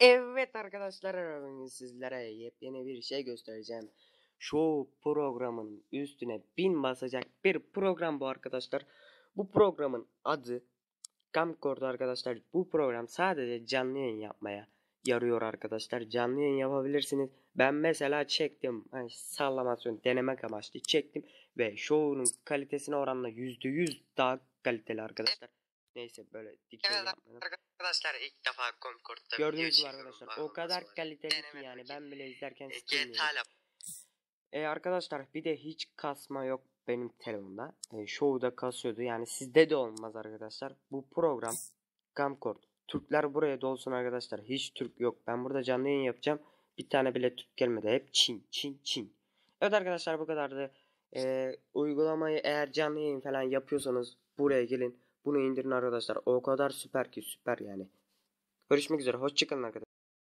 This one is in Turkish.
Evet arkadaşlar bugün sizlere yepyeni bir şey göstereceğim. Show programının üstüne bin basacak bir program bu arkadaşlar. Bu programın adı Camcorder arkadaşlar. Bu program sadece canlı yayın yapmaya yarıyor arkadaşlar. Canlı yayın yapabilirsiniz. Ben mesela çektim. Yani sallamasyon denemek amaçlı çektim. Ve showun kalitesine oranla %100 daha kaliteli arkadaşlar. Neyse böyle dikey evet, yapmadım. Arkadaşlar ilk defa Comcord'da Gördüğünüz gibi arkadaşlar o kadar kaliteli ki yani ben bile izlerken e, sıkılmıyorum. E, arkadaşlar bir de hiç kasma yok benim telefonda. E, Show'da kasıyordu yani sizde de olmaz arkadaşlar. Bu program Camcord. Türkler buraya dolsun arkadaşlar. Hiç Türk yok. Ben burada canlı yayın yapacağım. Bir tane bile Türk gelmedi. Hep Çin, Çin, Çin. Evet arkadaşlar bu kadardı. Ee, uygulamayı eğer canlı yayın falan yapıyorsanız buraya gelin. Bunu indirin arkadaşlar. O kadar süper ki süper yani. Görüşmek üzere. Hoşçakalın arkadaşlar.